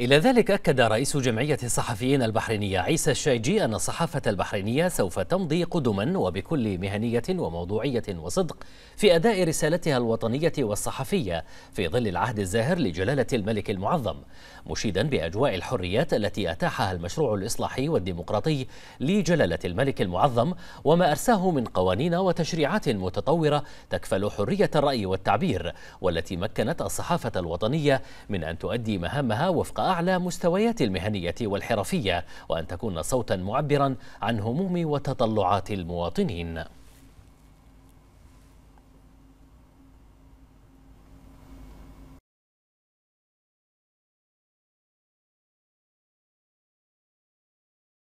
إلى ذلك أكد رئيس جمعية الصحفيين البحرينية عيسى الشايجي أن الصحافة البحرينية سوف تمضي قدما وبكل مهنية وموضوعية وصدق في أداء رسالتها الوطنية والصحفية في ظل العهد الزاهر لجلالة الملك المعظم مشيدا بأجواء الحريات التي أتاحها المشروع الإصلاحي والديمقراطي لجلالة الملك المعظم وما أرساه من قوانين وتشريعات متطورة تكفل حرية الرأي والتعبير والتي مكنت الصحافة الوطنية من أن تؤدي مهامها وفق أعلى مستويات المهنية والحرفية وأن تكون صوتا معبرا عن هموم وتطلعات المواطنين